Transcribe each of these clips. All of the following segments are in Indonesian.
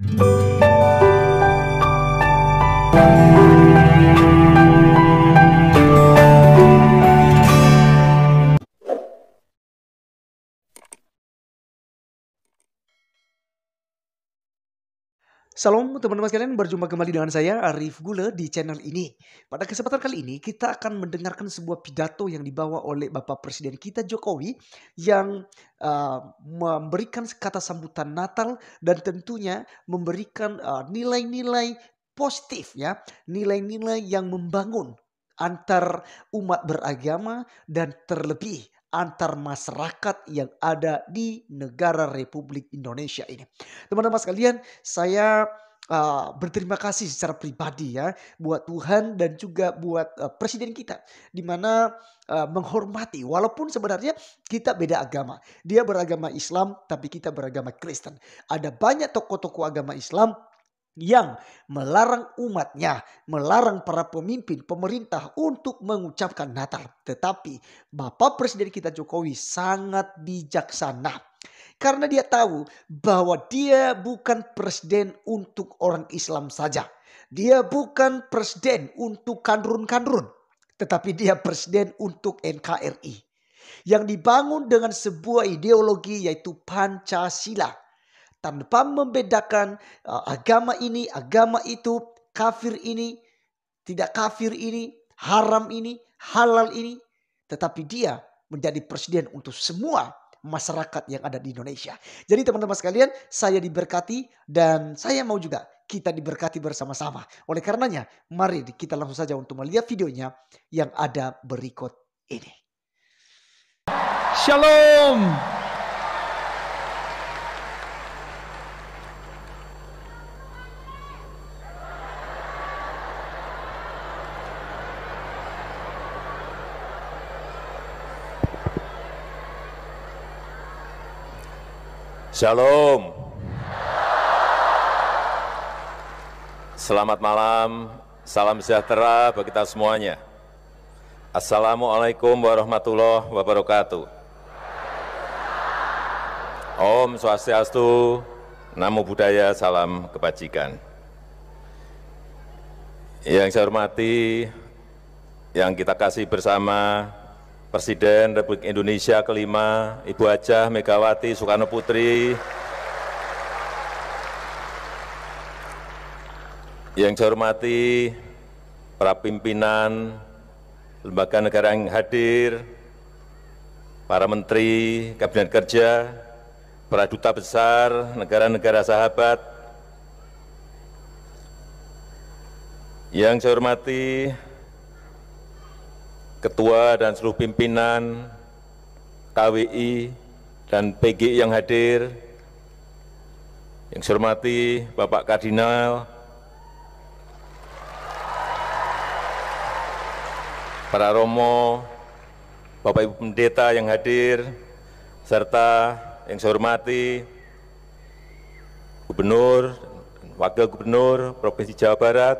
Mm-hmm. Salam teman-teman sekalian, berjumpa kembali dengan saya Arif Gula di channel ini. Pada kesempatan kali ini kita akan mendengarkan sebuah pidato yang dibawa oleh Bapak Presiden kita Jokowi yang uh, memberikan kata sambutan Natal dan tentunya memberikan uh, nilai-nilai uh, positif ya, nilai-nilai yang membangun antar umat beragama dan terlebih antar masyarakat yang ada di negara Republik Indonesia ini. Teman-teman sekalian, saya Uh, berterima kasih secara pribadi ya buat Tuhan dan juga buat uh, presiden kita di mana eh, menghormati walaupun sebenarnya kita beda agama. Dia beragama Islam tapi kita beragama Kristen. Ada banyak tokoh-tokoh agama Islam yang melarang umatnya, melarang para pemimpin pemerintah untuk mengucapkan Natal. Tetapi Bapak Presiden kita Jokowi sangat bijaksana. Karena dia tahu bahwa dia bukan presiden untuk orang Islam saja. Dia bukan presiden untuk kandrun-kandrun. Tetapi dia presiden untuk NKRI. Yang dibangun dengan sebuah ideologi yaitu Pancasila tanpa membedakan uh, agama ini, agama itu, kafir ini, tidak kafir ini, haram ini, halal ini, tetapi dia menjadi presiden untuk semua masyarakat yang ada di Indonesia. Jadi teman-teman sekalian, saya diberkati dan saya mau juga kita diberkati bersama-sama. Oleh karenanya, mari kita langsung saja untuk melihat videonya yang ada berikut ini. Shalom. Shalom. Selamat malam, salam sejahtera bagi kita semuanya. Assalamualaikum warahmatullahi wabarakatuh. Om Swastiastu, Namo Buddhaya, Salam Kebajikan. Yang saya hormati, yang kita kasih bersama, Presiden Republik Indonesia kelima, Ibu Hajah Megawati Soekarno Putri, yang saya hormati para pimpinan lembaga negara yang hadir, para menteri Kabinet Kerja, para duta besar negara-negara sahabat, yang saya hormati ketua dan seluruh pimpinan KWI dan PGI yang hadir, yang saya hormati Bapak Kardinal, para romo, Bapak Ibu Pendeta yang hadir, serta yang saya hormati Gubernur, Wakil Gubernur Provinsi Jawa Barat,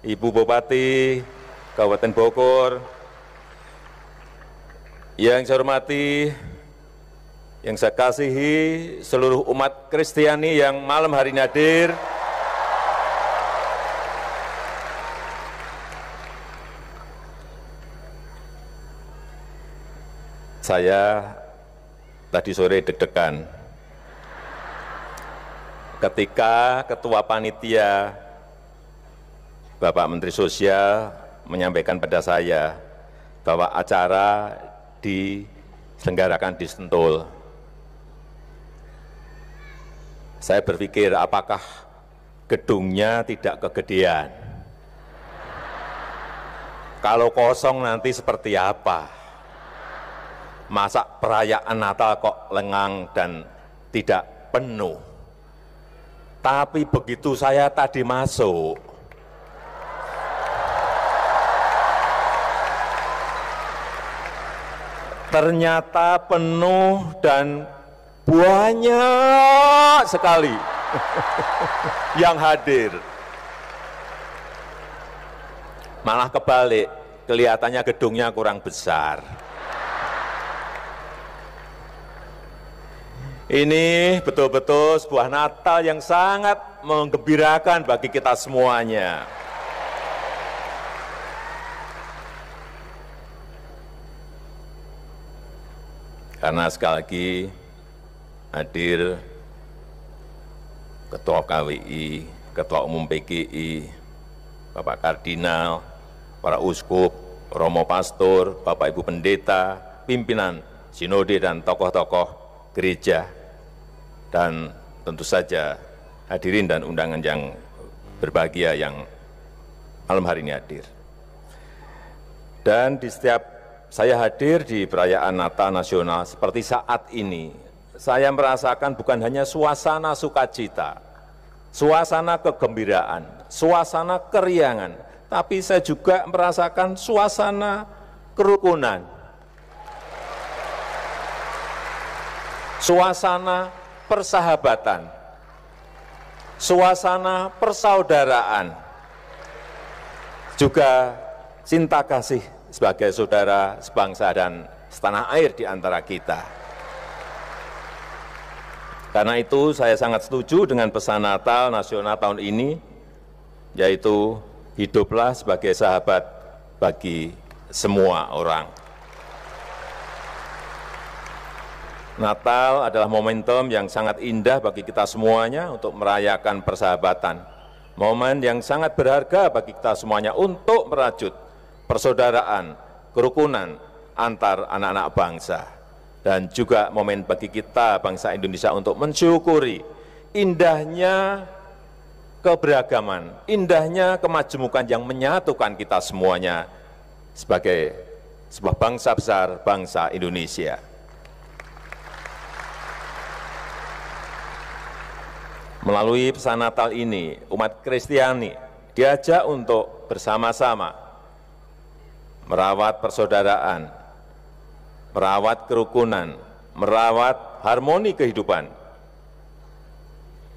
Ibu Bupati Kabupaten Bogor, yang saya hormati, yang saya kasihi seluruh umat Kristiani yang malam hari ini hadir, saya tadi sore deg-degan ketika ketua panitia Bapak Menteri Sosial menyampaikan pada saya bahwa acara diselenggarakan di Sentul. Saya berpikir apakah gedungnya tidak kegedean. Kalau kosong nanti seperti apa? Masak perayaan Natal kok lengang dan tidak penuh? Tapi begitu saya tadi masuk, ternyata penuh dan banyak sekali yang hadir. Malah kebalik, kelihatannya gedungnya kurang besar. Ini betul-betul sebuah Natal yang sangat menggembirakan bagi kita semuanya. karena sekali lagi hadir Ketua KWI, Ketua Umum PGI, Bapak Kardinal, para uskup, Romo Pastor, Bapak Ibu Pendeta, pimpinan sinode dan tokoh-tokoh gereja, dan tentu saja hadirin dan undangan yang berbahagia yang malam hari ini hadir. Dan di setiap saya hadir di perayaan natal nasional seperti saat ini, saya merasakan bukan hanya suasana sukacita, suasana kegembiraan, suasana keriangan, tapi saya juga merasakan suasana kerukunan, suasana persahabatan, suasana persaudaraan, juga cinta kasih sebagai saudara sebangsa dan setanah air di antara kita. Karena itu saya sangat setuju dengan pesan Natal nasional tahun ini, yaitu hiduplah sebagai sahabat bagi semua orang. Natal adalah momentum yang sangat indah bagi kita semuanya untuk merayakan persahabatan. Momen yang sangat berharga bagi kita semuanya untuk merajut persaudaraan, kerukunan antar anak-anak bangsa. Dan juga momen bagi kita bangsa Indonesia untuk mensyukuri indahnya keberagaman, indahnya kemajemukan yang menyatukan kita semuanya sebagai sebuah bangsa besar, bangsa Indonesia. Melalui pesan Natal ini, umat Kristiani diajak untuk bersama-sama merawat persaudaraan, merawat kerukunan, merawat harmoni kehidupan,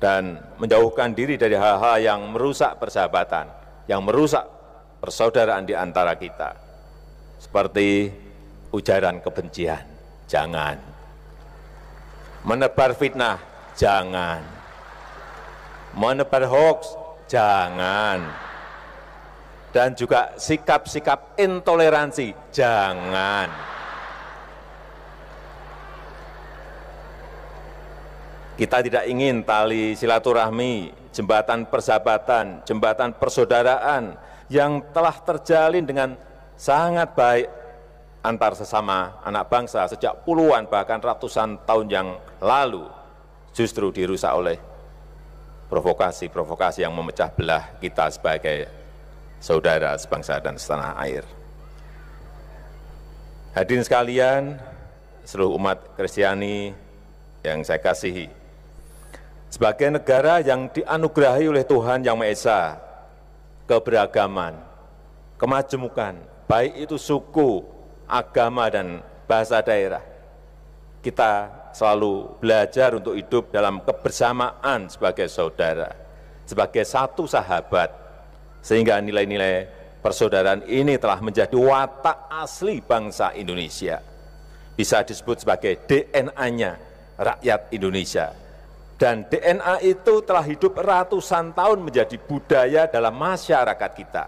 dan menjauhkan diri dari hal-hal yang merusak persahabatan, yang merusak persaudaraan di antara kita. Seperti ujaran kebencian, jangan. Menebar fitnah, jangan. Menebar hoax, jangan dan juga sikap-sikap intoleransi. Jangan. Kita tidak ingin tali silaturahmi, jembatan persahabatan, jembatan persaudaraan yang telah terjalin dengan sangat baik antar sesama anak bangsa sejak puluhan bahkan ratusan tahun yang lalu justru dirusak oleh provokasi-provokasi yang memecah belah kita sebagai saudara sebangsa dan setanah air. Hadirin sekalian, seluruh umat Kristiani yang saya kasihi. Sebagai negara yang dianugerahi oleh Tuhan Yang Maha Esa, keberagaman, kemajemukan, baik itu suku, agama, dan bahasa daerah. Kita selalu belajar untuk hidup dalam kebersamaan sebagai saudara, sebagai satu sahabat, sehingga nilai-nilai persaudaraan ini telah menjadi watak asli bangsa Indonesia. Bisa disebut sebagai DNA-nya rakyat Indonesia. Dan DNA itu telah hidup ratusan tahun menjadi budaya dalam masyarakat kita.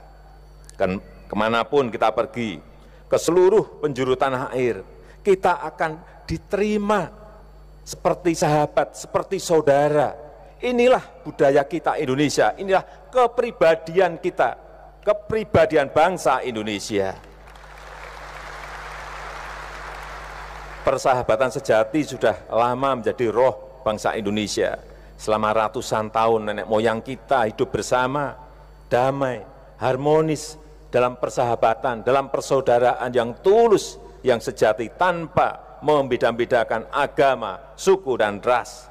Kan kemanapun kita pergi, ke seluruh penjuru tanah air, kita akan diterima seperti sahabat, seperti saudara, Inilah budaya kita Indonesia, inilah kepribadian kita, kepribadian bangsa Indonesia. Persahabatan sejati sudah lama menjadi roh bangsa Indonesia. Selama ratusan tahun nenek moyang kita hidup bersama, damai, harmonis dalam persahabatan, dalam persaudaraan yang tulus, yang sejati tanpa membeda-bedakan agama, suku, dan ras.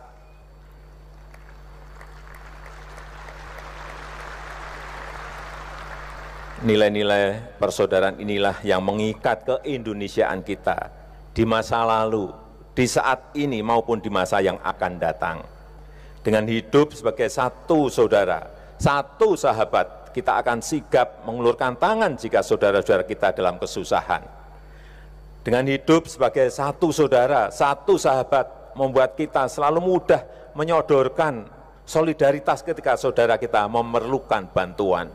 nilai-nilai persaudaraan inilah yang mengikat keindonesiaan kita di masa lalu, di saat ini maupun di masa yang akan datang. Dengan hidup sebagai satu saudara, satu sahabat, kita akan sigap mengulurkan tangan jika saudara-saudara kita dalam kesusahan. Dengan hidup sebagai satu saudara, satu sahabat, membuat kita selalu mudah menyodorkan solidaritas ketika saudara kita memerlukan bantuan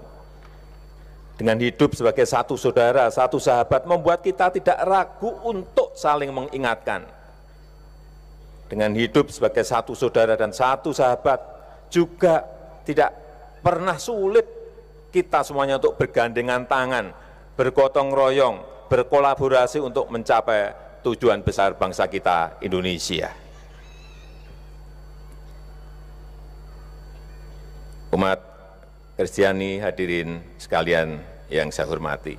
dengan hidup sebagai satu saudara, satu sahabat, membuat kita tidak ragu untuk saling mengingatkan. Dengan hidup sebagai satu saudara dan satu sahabat, juga tidak pernah sulit kita semuanya untuk bergandengan tangan, bergotong royong, berkolaborasi untuk mencapai tujuan besar bangsa kita Indonesia. Umat Kristiani hadirin sekalian yang saya hormati.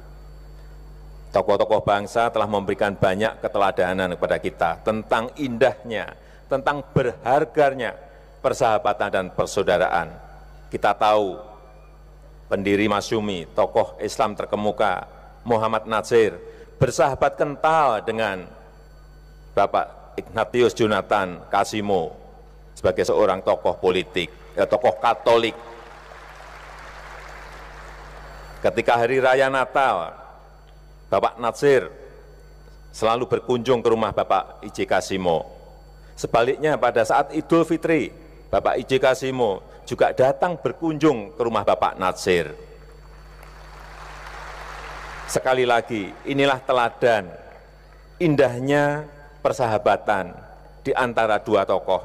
Tokoh-tokoh bangsa telah memberikan banyak keteladanan kepada kita tentang indahnya, tentang berharganya persahabatan dan persaudaraan. Kita tahu pendiri Masyumi, tokoh Islam terkemuka Muhammad Nasir, bersahabat kental dengan Bapak Ignatius Jonathan Kasimo sebagai seorang tokoh politik, eh, tokoh Katolik ketika hari raya Natal, Bapak Natsir selalu berkunjung ke rumah Bapak Ijikasimo. Kasimo. Sebaliknya pada saat Idul Fitri, Bapak Ijikasimo Kasimo juga datang berkunjung ke rumah Bapak Natsir. Sekali lagi, inilah teladan indahnya persahabatan di antara dua tokoh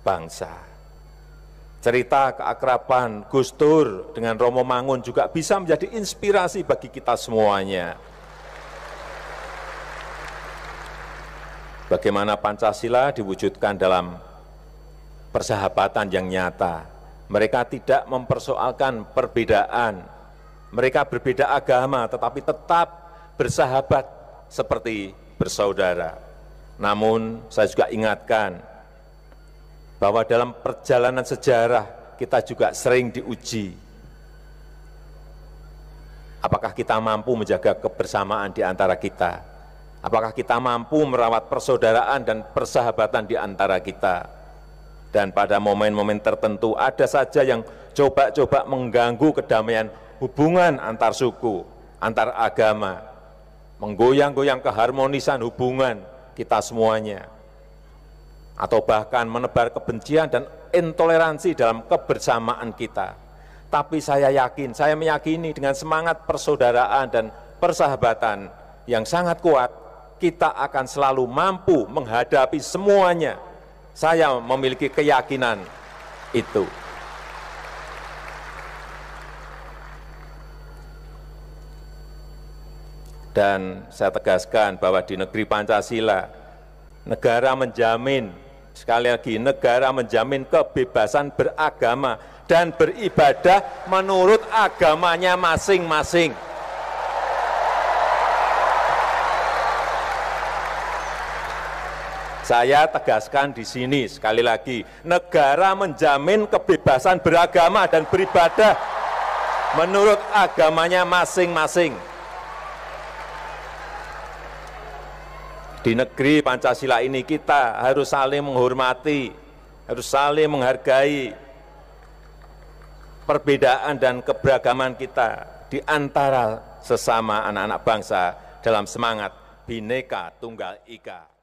bangsa cerita keakraban Gus Dur dengan Romo Mangun juga bisa menjadi inspirasi bagi kita semuanya. Bagaimana Pancasila diwujudkan dalam persahabatan yang nyata. Mereka tidak mempersoalkan perbedaan. Mereka berbeda agama tetapi tetap bersahabat seperti bersaudara. Namun saya juga ingatkan bahwa dalam perjalanan sejarah kita juga sering diuji apakah kita mampu menjaga kebersamaan di antara kita, apakah kita mampu merawat persaudaraan dan persahabatan di antara kita. Dan pada momen-momen tertentu ada saja yang coba-coba mengganggu kedamaian hubungan antar suku, antar agama, menggoyang-goyang keharmonisan hubungan kita semuanya atau bahkan menebar kebencian dan intoleransi dalam kebersamaan kita. Tapi saya yakin, saya meyakini dengan semangat persaudaraan dan persahabatan yang sangat kuat, kita akan selalu mampu menghadapi semuanya. Saya memiliki keyakinan itu. Dan saya tegaskan bahwa di negeri Pancasila, negara menjamin Sekali lagi, negara menjamin kebebasan beragama dan beribadah menurut agamanya masing-masing. Saya tegaskan di sini sekali lagi, negara menjamin kebebasan beragama dan beribadah menurut agamanya masing-masing. Di negeri Pancasila ini kita harus saling menghormati, harus saling menghargai perbedaan dan keberagaman kita di antara sesama anak-anak bangsa dalam semangat Bhinneka Tunggal Ika.